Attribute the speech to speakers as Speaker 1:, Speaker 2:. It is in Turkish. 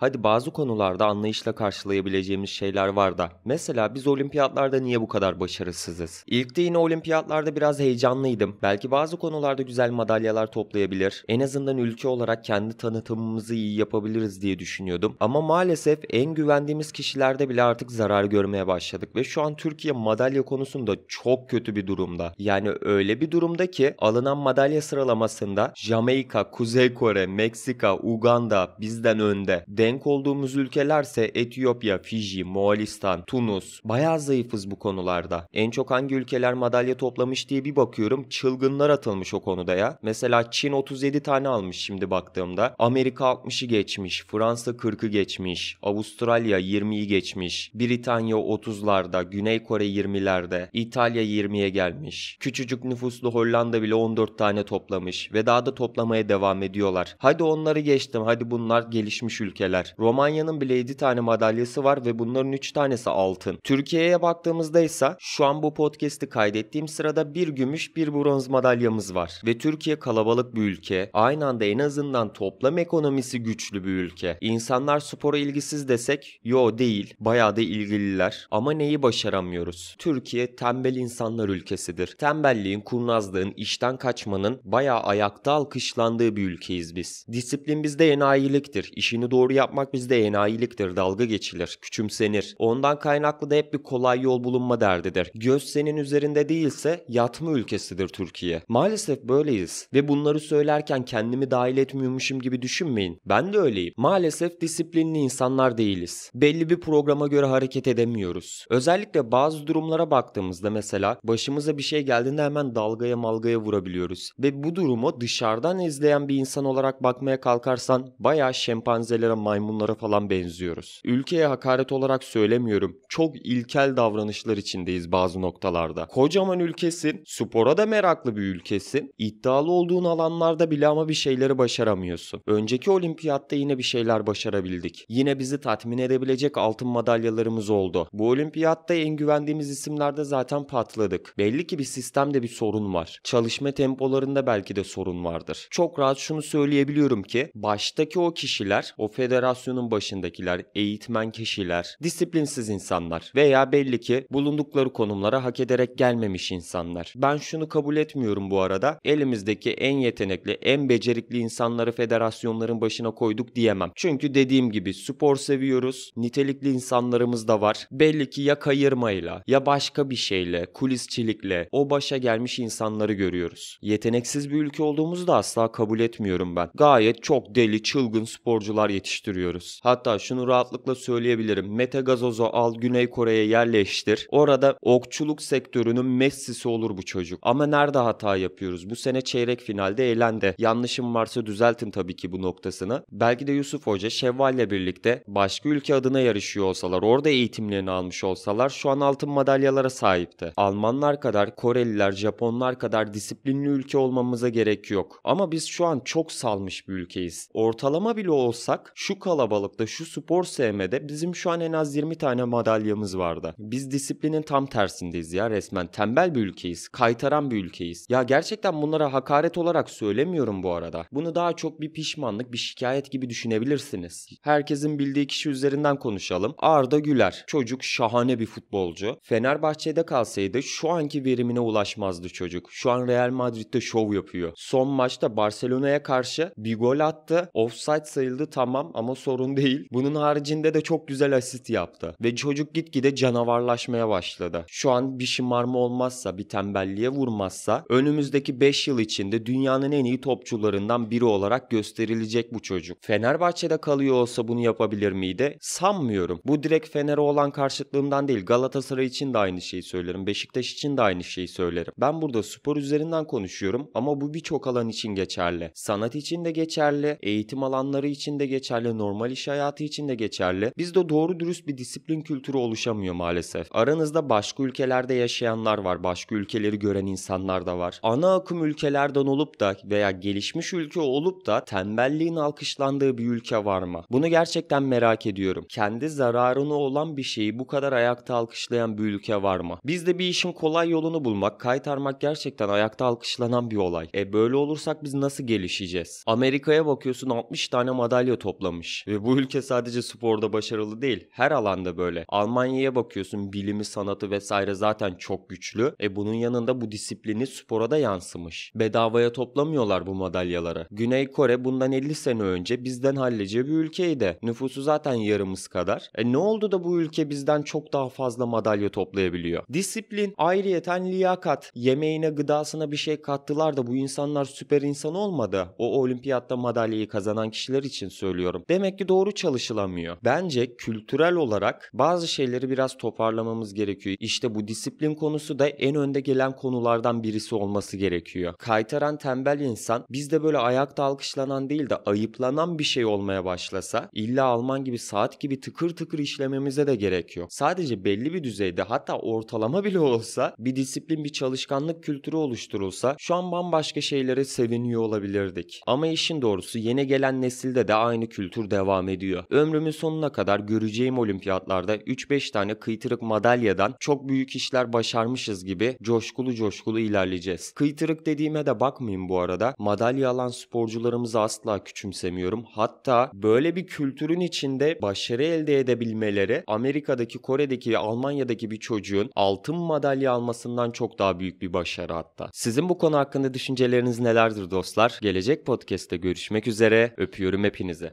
Speaker 1: Hadi bazı konularda anlayışla karşılayabileceğimiz şeyler var da. Mesela biz olimpiyatlarda niye bu kadar başarısızız? İlk de yine olimpiyatlarda biraz heyecanlıydım. Belki bazı konularda güzel madalyalar toplayabilir. En azından ülke olarak kendi tanıtımımızı iyi yapabiliriz diye düşünüyordum. Ama maalesef en güvendiğimiz kişilerde bile artık zarar görmeye başladık ve şu an Türkiye madalya konusunda çok kötü bir durumda. Yani öyle bir durumda ki alınan madalya sıralamasında Jamaika, Kuzey Kore, Meksika, Uganda bizden önde. Den denk olduğumuz ülkelerse Etiyopya, Fiji, Moğolistan, Tunus. Bayağı zayıfız bu konularda. En çok hangi ülkeler madalya toplamış diye bir bakıyorum çılgınlar atılmış o konuda ya. Mesela Çin 37 tane almış şimdi baktığımda. Amerika 60'ı geçmiş, Fransa 40'ı geçmiş, Avustralya 20'yi geçmiş, Britanya 30'larda, Güney Kore 20'lerde, İtalya 20'ye gelmiş. Küçücük nüfuslu Hollanda bile 14 tane toplamış ve daha da toplamaya devam ediyorlar. Hadi onları geçtim, hadi bunlar gelişmiş ülkeler ülkeler. Romanya'nın bile 7 tane madalyası var ve bunların 3 tanesi altın. Türkiye'ye baktığımızda ise şu an bu podcast'i kaydettiğim sırada bir gümüş bir bronz madalyamız var. Ve Türkiye kalabalık bir ülke. Aynı anda en azından toplam ekonomisi güçlü bir ülke. İnsanlar spora ilgisiz desek yo değil. Bayağı da ilgililer. Ama neyi başaramıyoruz? Türkiye tembel insanlar ülkesidir. Tembelliğin, kurnazlığın, işten kaçmanın bayağı ayakta alkışlandığı bir ülkeyiz biz. Disiplin bizde enayiliktir. İşini doğru yap yapmak bizde enayiliktir, dalga geçilir, küçümsenir. Ondan kaynaklı da hep bir kolay yol bulunma derdidir. Göz senin üzerinde değilse yatma ülkesidir Türkiye. Maalesef böyleyiz ve bunları söylerken kendimi dahil etmiyormuşum gibi düşünmeyin. Ben de öyleyim. Maalesef disiplinli insanlar değiliz. Belli bir programa göre hareket edemiyoruz. Özellikle bazı durumlara baktığımızda mesela başımıza bir şey geldiğinde hemen dalgaya malgaya vurabiliyoruz. Ve bu durumu dışarıdan izleyen bir insan olarak bakmaya kalkarsan bayağı şempanzelere maymun maymunlara falan benziyoruz. Ülkeye hakaret olarak söylemiyorum. Çok ilkel davranışlar içindeyiz bazı noktalarda. Kocaman ülkesin, spora da meraklı bir ülkesin. İddialı olduğun alanlarda bile ama bir şeyleri başaramıyorsun. Önceki olimpiyatta yine bir şeyler başarabildik. Yine bizi tatmin edebilecek altın madalyalarımız oldu. Bu olimpiyatta en güvendiğimiz isimlerde zaten patladık. Belli ki bir sistemde bir sorun var. Çalışma tempolarında belki de sorun vardır. Çok rahat şunu söyleyebiliyorum ki baştaki o kişiler o federal federasyonun başındakiler, eğitmen kişiler, disiplinsiz insanlar veya belli ki bulundukları konumlara hak ederek gelmemiş insanlar. Ben şunu kabul etmiyorum bu arada. Elimizdeki en yetenekli, en becerikli insanları federasyonların başına koyduk diyemem. Çünkü dediğim gibi spor seviyoruz. Nitelikli insanlarımız da var. Belli ki ya kayırmayla ya başka bir şeyle, kulisçilikle o başa gelmiş insanları görüyoruz. Yeteneksiz bir ülke olduğumuzu da asla kabul etmiyorum ben. Gayet çok deli, çılgın sporcular yetiştiriyoruz yerleştiriyoruz. Hatta şunu rahatlıkla söyleyebilirim. Mete Gazoz'u al Güney Kore'ye yerleştir. Orada okçuluk sektörünün Messi'si olur bu çocuk. Ama nerede hata yapıyoruz? Bu sene çeyrek finalde elendi. Yanlışım varsa düzeltin tabii ki bu noktasını. Belki de Yusuf Hoca Şevval'le birlikte başka ülke adına yarışıyor olsalar, orada eğitimlerini almış olsalar şu an altın madalyalara sahipti. Almanlar kadar, Koreliler, Japonlar kadar disiplinli ülke olmamıza gerek yok. Ama biz şu an çok salmış bir ülkeyiz. Ortalama bile olsak şu kalabalıkta, şu spor sevmede bizim şu an en az 20 tane madalyamız vardı. Biz disiplinin tam tersindeyiz ya resmen. Tembel bir ülkeyiz, kaytaran bir ülkeyiz. Ya gerçekten bunlara hakaret olarak söylemiyorum bu arada. Bunu daha çok bir pişmanlık, bir şikayet gibi düşünebilirsiniz. Herkesin bildiği kişi üzerinden konuşalım. Arda Güler. Çocuk şahane bir futbolcu. Fenerbahçe'de kalsaydı şu anki verimine ulaşmazdı çocuk. Şu an Real Madrid'de şov yapıyor. Son maçta Barcelona'ya karşı bir gol attı. Offside sayıldı tamam ama ama sorun değil. Bunun haricinde de çok güzel asist yaptı. Ve çocuk gitgide canavarlaşmaya başladı. Şu an bir şımarma olmazsa, bir tembelliğe vurmazsa önümüzdeki 5 yıl içinde dünyanın en iyi topçularından biri olarak gösterilecek bu çocuk. Fenerbahçe'de kalıyor olsa bunu yapabilir miydi? Sanmıyorum. Bu direkt Fener'e olan karşıtlığımdan değil. Galatasaray için de aynı şeyi söylerim. Beşiktaş için de aynı şeyi söylerim. Ben burada spor üzerinden konuşuyorum ama bu birçok alan için geçerli. Sanat için de geçerli, eğitim alanları için de geçerli, normal iş hayatı için de geçerli. Bizde doğru dürüst bir disiplin kültürü oluşamıyor maalesef. Aranızda başka ülkelerde yaşayanlar var, başka ülkeleri gören insanlar da var. Ana akım ülkelerden olup da veya gelişmiş ülke olup da tembelliğin alkışlandığı bir ülke var mı? Bunu gerçekten merak ediyorum. Kendi zararını olan bir şeyi bu kadar ayakta alkışlayan bir ülke var mı? Bizde bir işin kolay yolunu bulmak, kaytarmak gerçekten ayakta alkışlanan bir olay. E böyle olursak biz nasıl gelişeceğiz? Amerika'ya bakıyorsun 60 tane madalya toplamış gelmiş. Ve bu ülke sadece sporda başarılı değil. Her alanda böyle. Almanya'ya bakıyorsun bilimi, sanatı vesaire zaten çok güçlü. E bunun yanında bu disiplini spora da yansımış. Bedavaya toplamıyorlar bu madalyaları. Güney Kore bundan 50 sene önce bizden hallice bir ülkeydi. Nüfusu zaten yarımız kadar. E ne oldu da bu ülke bizden çok daha fazla madalya toplayabiliyor? Disiplin, ayrıyeten liyakat. Yemeğine, gıdasına bir şey kattılar da bu insanlar süper insan olmadı. O olimpiyatta madalyayı kazanan kişiler için söylüyorum. Demek demek ki doğru çalışılamıyor. Bence kültürel olarak bazı şeyleri biraz toparlamamız gerekiyor. İşte bu disiplin konusu da en önde gelen konulardan birisi olması gerekiyor. Kaytaran tembel insan bizde böyle ayakta alkışlanan değil de ayıplanan bir şey olmaya başlasa illa Alman gibi saat gibi tıkır tıkır işlememize de gerek yok. Sadece belli bir düzeyde hatta ortalama bile olsa bir disiplin bir çalışkanlık kültürü oluşturulsa şu an bambaşka şeylere seviniyor olabilirdik. Ama işin doğrusu yeni gelen nesilde de aynı kültür devam ediyor. Ömrümün sonuna kadar göreceğim olimpiyatlarda 3-5 tane kıytırık madalyadan çok büyük işler başarmışız gibi coşkulu coşkulu ilerleyeceğiz. Kıytırık dediğime de bakmayın bu arada. Madalya alan sporcularımızı asla küçümsemiyorum. Hatta böyle bir kültürün içinde başarı elde edebilmeleri Amerika'daki, Kore'deki, Almanya'daki bir çocuğun altın madalya almasından çok daha büyük bir başarı hatta. Sizin bu konu hakkında düşünceleriniz nelerdir dostlar? Gelecek podcast'te görüşmek üzere. Öpüyorum hepinizi.